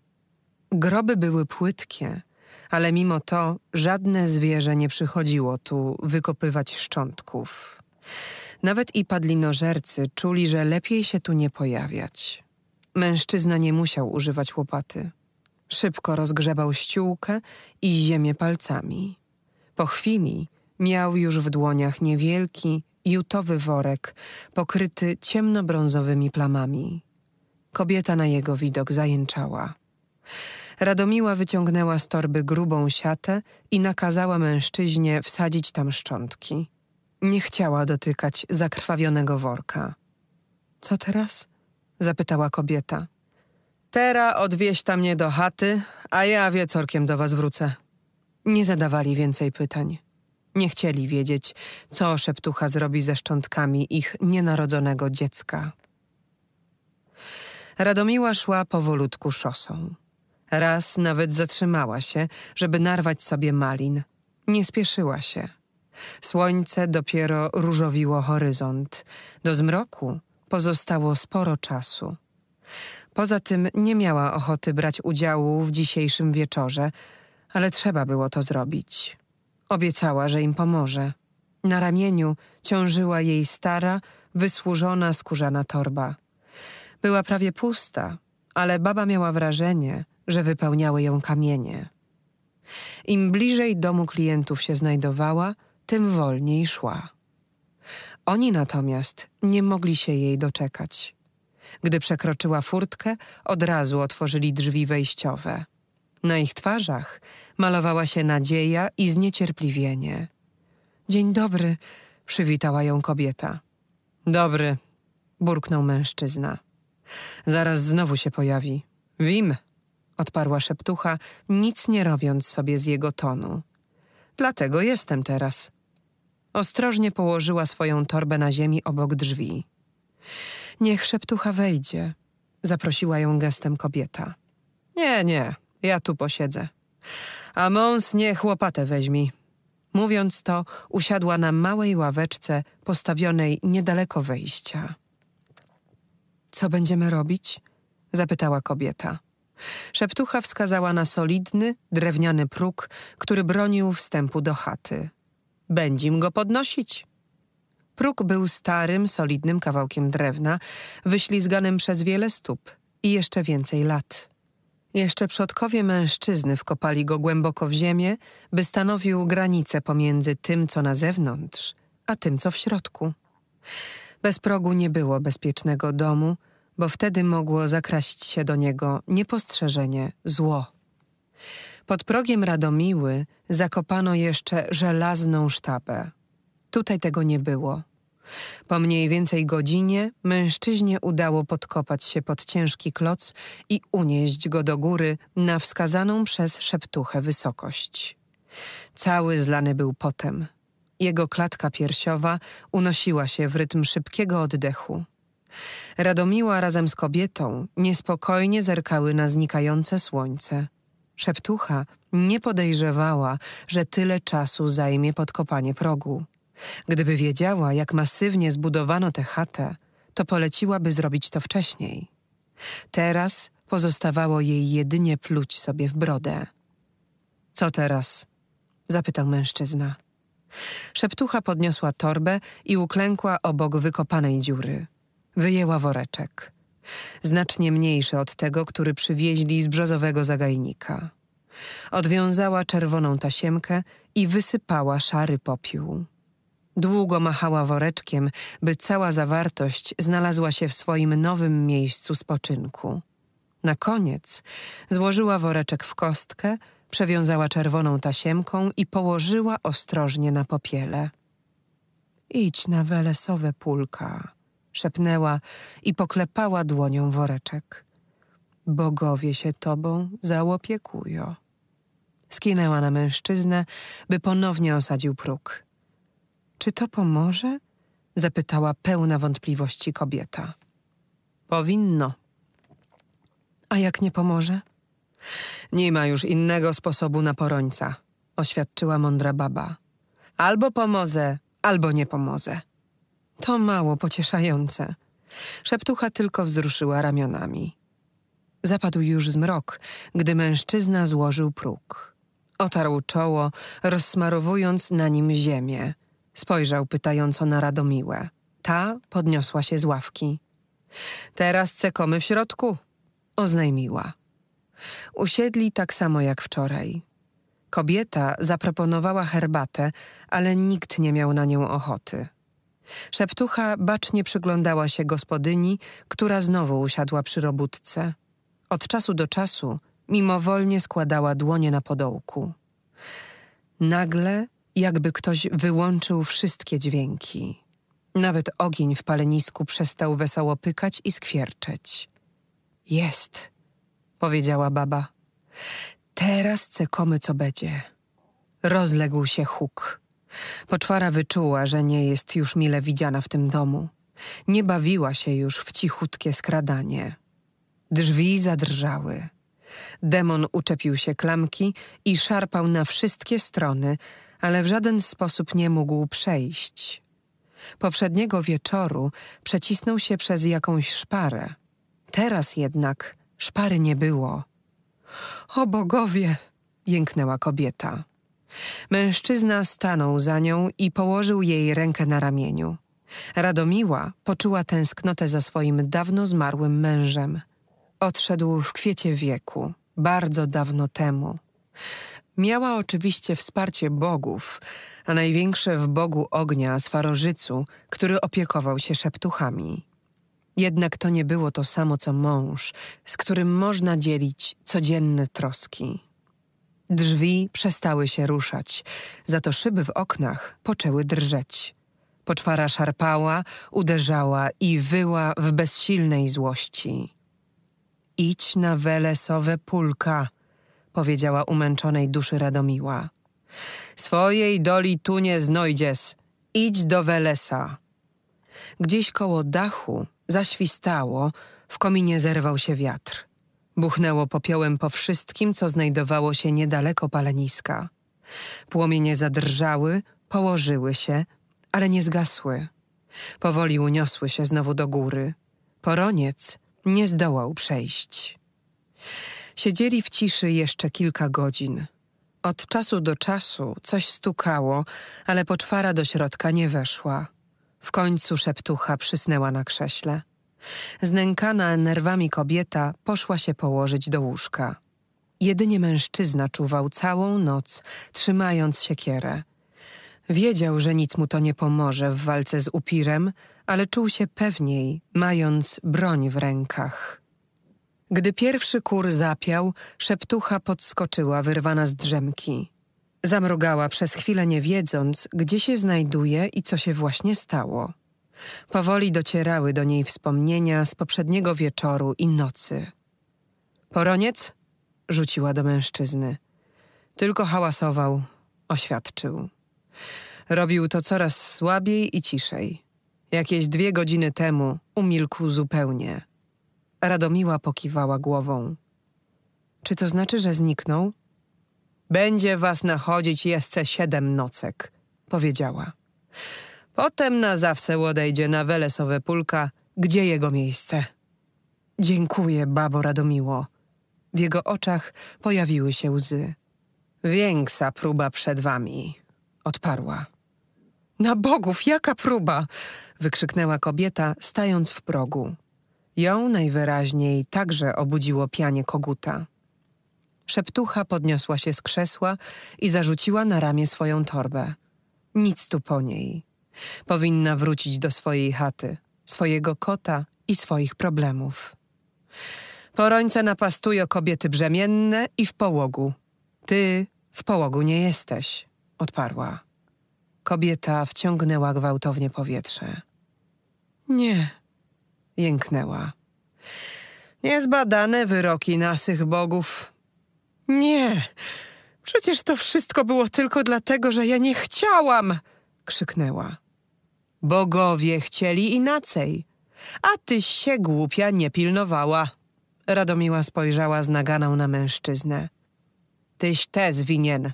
Groby były płytkie, ale mimo to żadne zwierzę nie przychodziło tu wykopywać szczątków. Nawet i padlinożercy czuli, że lepiej się tu nie pojawiać. Mężczyzna nie musiał używać łopaty. Szybko rozgrzebał ściółkę i ziemię palcami. Po chwili Miał już w dłoniach niewielki, jutowy worek, pokryty ciemnobrązowymi plamami. Kobieta na jego widok zajęczała. Radomiła wyciągnęła z torby grubą siatę i nakazała mężczyźnie wsadzić tam szczątki. Nie chciała dotykać zakrwawionego worka. Co teraz? zapytała kobieta. Tera odwieź tam mnie do chaty, a ja wieczorkiem do was wrócę. Nie zadawali więcej pytań. Nie chcieli wiedzieć, co szeptucha zrobi ze szczątkami ich nienarodzonego dziecka. Radomiła szła powolutku szosą. Raz nawet zatrzymała się, żeby narwać sobie malin. Nie spieszyła się. Słońce dopiero różowiło horyzont. Do zmroku pozostało sporo czasu. Poza tym nie miała ochoty brać udziału w dzisiejszym wieczorze, ale trzeba było to zrobić. Obiecała, że im pomoże. Na ramieniu ciążyła jej stara, wysłużona skórzana torba. Była prawie pusta, ale baba miała wrażenie, że wypełniały ją kamienie. Im bliżej domu klientów się znajdowała, tym wolniej szła. Oni natomiast nie mogli się jej doczekać. Gdy przekroczyła furtkę, od razu otworzyli drzwi wejściowe. Na ich twarzach malowała się nadzieja i zniecierpliwienie. Dzień dobry, przywitała ją kobieta. Dobry, burknął mężczyzna. Zaraz znowu się pojawi. Wim, odparła szeptucha, nic nie robiąc sobie z jego tonu. Dlatego jestem teraz. Ostrożnie położyła swoją torbę na ziemi obok drzwi. Niech szeptucha wejdzie, zaprosiła ją gestem kobieta. Nie, nie, ja tu posiedzę a mąs niech łopatę weźmie. Mówiąc to, usiadła na małej ławeczce postawionej niedaleko wejścia. Co będziemy robić? zapytała kobieta. Szeptucha wskazała na solidny, drewniany próg, który bronił wstępu do chaty. Będzim go podnosić. Próg był starym, solidnym kawałkiem drewna, wyślizganym przez wiele stóp i jeszcze więcej lat. Jeszcze przodkowie mężczyzny wkopali go głęboko w ziemię, by stanowił granicę pomiędzy tym, co na zewnątrz, a tym, co w środku. Bez progu nie było bezpiecznego domu, bo wtedy mogło zakraść się do niego niepostrzeżenie zło. Pod progiem Radomiły zakopano jeszcze żelazną sztabę. Tutaj tego nie było. Po mniej więcej godzinie mężczyźnie udało podkopać się pod ciężki kloc i unieść go do góry na wskazaną przez szeptuchę wysokość. Cały zlany był potem. Jego klatka piersiowa unosiła się w rytm szybkiego oddechu. Radomiła razem z kobietą niespokojnie zerkały na znikające słońce. Szeptucha nie podejrzewała, że tyle czasu zajmie podkopanie progu. Gdyby wiedziała, jak masywnie zbudowano tę chatę, to poleciłaby zrobić to wcześniej. Teraz pozostawało jej jedynie pluć sobie w brodę. Co teraz? zapytał mężczyzna. Szeptucha podniosła torbę i uklękła obok wykopanej dziury. Wyjęła woreczek. Znacznie mniejszy od tego, który przywieźli z brzozowego zagajnika. Odwiązała czerwoną tasiemkę i wysypała szary popiół. Długo machała woreczkiem, by cała zawartość znalazła się w swoim nowym miejscu spoczynku. Na koniec złożyła woreczek w kostkę, przewiązała czerwoną tasiemką i położyła ostrożnie na popiele. Idź na welesowe pulka, szepnęła i poklepała dłonią woreczek. Bogowie się tobą zaopiekują. Skinęła na mężczyznę, by ponownie osadził próg. Czy to pomoże? zapytała pełna wątpliwości kobieta. Powinno. A jak nie pomoże? Nie ma już innego sposobu na porońca, oświadczyła mądra baba. Albo pomozę, albo nie pomozę. To mało pocieszające. Szeptucha tylko wzruszyła ramionami. Zapadł już zmrok, gdy mężczyzna złożył próg. Otarł czoło, rozsmarowując na nim ziemię. Spojrzał pytająco na Radomiłę. Ta podniosła się z ławki. Teraz cekomy w środku, oznajmiła. Usiedli tak samo jak wczoraj. Kobieta zaproponowała herbatę, ale nikt nie miał na nią ochoty. Szeptucha bacznie przyglądała się gospodyni, która znowu usiadła przy robótce. Od czasu do czasu mimowolnie składała dłonie na podołku. Nagle jakby ktoś wyłączył wszystkie dźwięki. Nawet ogień w palenisku przestał wesoło pykać i skwierczeć. Jest, powiedziała baba. Teraz cekomy co będzie. Rozległ się huk. Poczwara wyczuła, że nie jest już mile widziana w tym domu. Nie bawiła się już w cichutkie skradanie. Drzwi zadrżały. Demon uczepił się klamki i szarpał na wszystkie strony, ale w żaden sposób nie mógł przejść. Poprzedniego wieczoru przecisnął się przez jakąś szparę. Teraz jednak szpary nie było. O bogowie! jęknęła kobieta. Mężczyzna stanął za nią i położył jej rękę na ramieniu. Radomiła poczuła tęsknotę za swoim dawno zmarłym mężem. Odszedł w kwiecie wieku, bardzo dawno temu. Miała oczywiście wsparcie bogów, a największe w bogu ognia Swarożycu, który opiekował się szeptuchami. Jednak to nie było to samo co mąż, z którym można dzielić codzienne troski. Drzwi przestały się ruszać, za to szyby w oknach poczęły drżeć. Poczwara szarpała, uderzała i wyła w bezsilnej złości. Idź na welesowe pulka – powiedziała umęczonej duszy Radomiła. Swojej doli tu nie znojdziesz. Idź do Welesa. Gdzieś koło dachu zaświstało, w kominie zerwał się wiatr. Buchnęło popiołem po wszystkim, co znajdowało się niedaleko paleniska. Płomienie zadrżały, położyły się, ale nie zgasły. Powoli uniosły się znowu do góry. Poroniec nie zdołał przejść. Siedzieli w ciszy jeszcze kilka godzin. Od czasu do czasu coś stukało, ale poczwara do środka nie weszła. W końcu szeptucha przysnęła na krześle. Znękana nerwami kobieta poszła się położyć do łóżka. Jedynie mężczyzna czuwał całą noc, trzymając siekierę. Wiedział, że nic mu to nie pomoże w walce z upirem, ale czuł się pewniej, mając broń w rękach. Gdy pierwszy kur zapiał, szeptucha podskoczyła, wyrwana z drzemki. Zamrugała przez chwilę, nie wiedząc, gdzie się znajduje i co się właśnie stało. Powoli docierały do niej wspomnienia z poprzedniego wieczoru i nocy. Poroniec? rzuciła do mężczyzny. Tylko hałasował, oświadczył. Robił to coraz słabiej i ciszej. Jakieś dwie godziny temu umilkł zupełnie. Radomiła pokiwała głową. Czy to znaczy, że zniknął? Będzie was nachodzić jeszcze siedem nocek, powiedziała. Potem na zawsze odejdzie na welesowe pulka, gdzie jego miejsce. Dziękuję, babo Radomiło. W jego oczach pojawiły się łzy. Większa próba przed wami, odparła. Na bogów, jaka próba! wykrzyknęła kobieta, stając w progu. Ją najwyraźniej także obudziło pianie koguta. Szeptucha podniosła się z krzesła i zarzuciła na ramię swoją torbę. Nic tu po niej. Powinna wrócić do swojej chaty, swojego kota i swoich problemów. Porońce napastują kobiety brzemienne i w połogu. Ty w połogu nie jesteś, odparła. Kobieta wciągnęła gwałtownie powietrze. Nie, jęknęła. Niezbadane wyroki naszych bogów. Nie, przecież to wszystko było tylko dlatego, że ja nie chciałam, krzyknęła. Bogowie chcieli inaczej, a tyś się głupia nie pilnowała. Radomiła spojrzała z naganą na mężczyznę. Tyś te zwinien.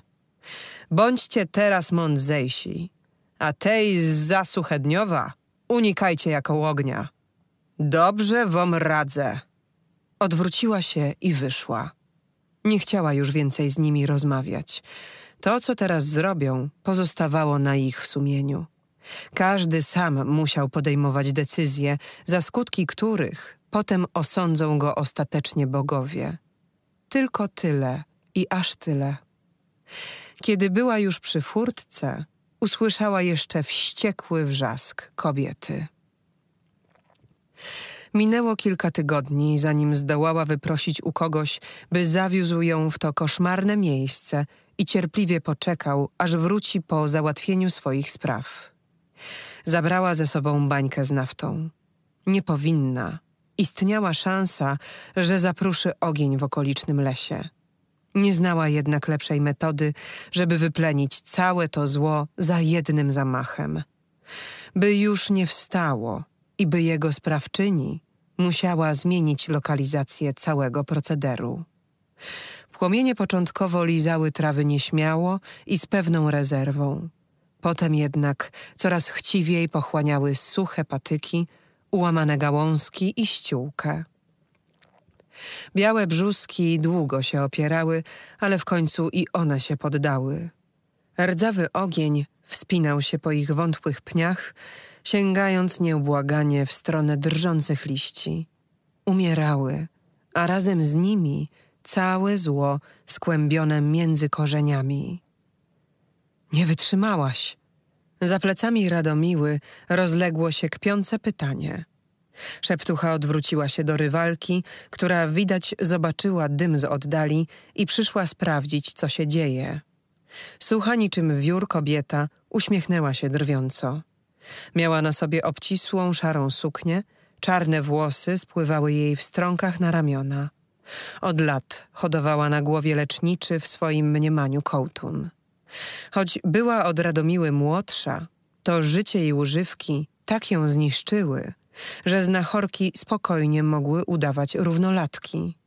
Bądźcie teraz mądrzejsi, a tej z zasuchedniowa unikajcie jako ognia. Dobrze wam radzę. Odwróciła się i wyszła. Nie chciała już więcej z nimi rozmawiać. To, co teraz zrobią, pozostawało na ich sumieniu. Każdy sam musiał podejmować decyzje, za skutki których potem osądzą go ostatecznie bogowie. Tylko tyle i aż tyle. Kiedy była już przy furtce, usłyszała jeszcze wściekły wrzask kobiety. Minęło kilka tygodni, zanim zdołała wyprosić u kogoś, by zawiózł ją w to koszmarne miejsce i cierpliwie poczekał, aż wróci po załatwieniu swoich spraw. Zabrała ze sobą bańkę z naftą. Nie powinna. Istniała szansa, że zapruszy ogień w okolicznym lesie. Nie znała jednak lepszej metody, żeby wyplenić całe to zło za jednym zamachem. By już nie wstało, i by jego sprawczyni musiała zmienić lokalizację całego procederu. Płomienie początkowo lizały trawy nieśmiało i z pewną rezerwą. Potem jednak coraz chciwiej pochłaniały suche patyki, ułamane gałązki i ściółkę. Białe brzuski długo się opierały, ale w końcu i one się poddały. Rdzawy ogień wspinał się po ich wątłych pniach, sięgając nieubłaganie w stronę drżących liści. Umierały, a razem z nimi całe zło skłębione między korzeniami. Nie wytrzymałaś. Za plecami Radomiły rozległo się kpiące pytanie. Szeptucha odwróciła się do rywalki, która widać zobaczyła dym z oddali i przyszła sprawdzić, co się dzieje. Sucha niczym wiór kobieta uśmiechnęła się drwiąco. Miała na sobie obcisłą, szarą suknię, czarne włosy spływały jej w strąkach na ramiona. Od lat hodowała na głowie leczniczy w swoim mniemaniu kołtun. Choć była od Radomiły młodsza, to życie i używki tak ją zniszczyły, że znachorki spokojnie mogły udawać równolatki.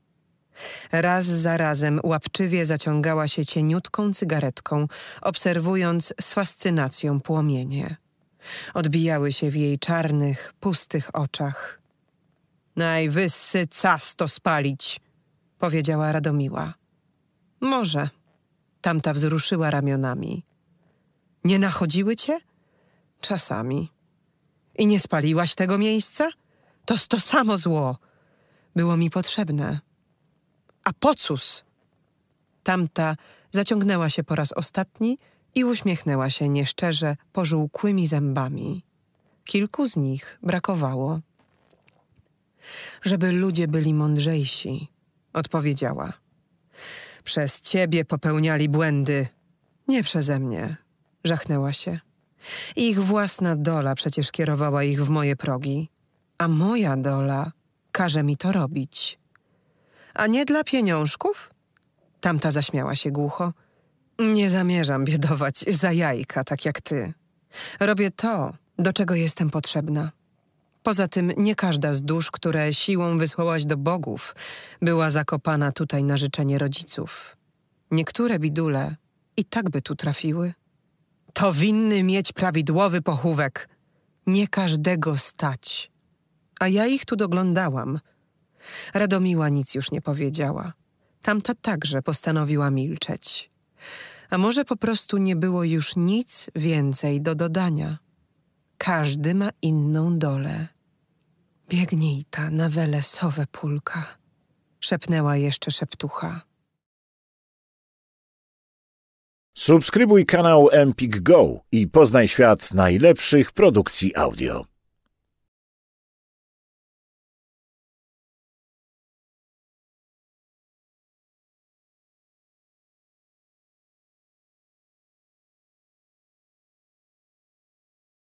Raz za razem łapczywie zaciągała się cieniutką cygaretką, obserwując z fascynacją płomienie. Odbijały się w jej czarnych, pustych oczach. Najwyższy czas to spalić, powiedziała Radomiła. Może. Tamta wzruszyła ramionami. Nie nachodziły cię? Czasami. I nie spaliłaś tego miejsca? To to samo zło. Było mi potrzebne. A po Tamta zaciągnęła się po raz ostatni i uśmiechnęła się nieszczerze, pożółkłymi zębami. Kilku z nich brakowało. Żeby ludzie byli mądrzejsi, odpowiedziała. Przez ciebie popełniali błędy, nie przeze mnie, żachnęła się. Ich własna dola przecież kierowała ich w moje progi, a moja dola każe mi to robić. A nie dla pieniążków? Tamta zaśmiała się głucho. Nie zamierzam biedować za jajka, tak jak ty. Robię to, do czego jestem potrzebna. Poza tym nie każda z dusz, które siłą wysłałaś do bogów, była zakopana tutaj na życzenie rodziców. Niektóre bidule i tak by tu trafiły. To winny mieć prawidłowy pochówek. Nie każdego stać. A ja ich tu doglądałam. Radomiła nic już nie powiedziała. Tamta także postanowiła milczeć a może po prostu nie było już nic więcej do dodania. Każdy ma inną dolę. Biegnij ta na welesowe pulka, szepnęła jeszcze szeptucha. Subskrybuj kanał Empik Go i poznaj świat najlepszych produkcji audio.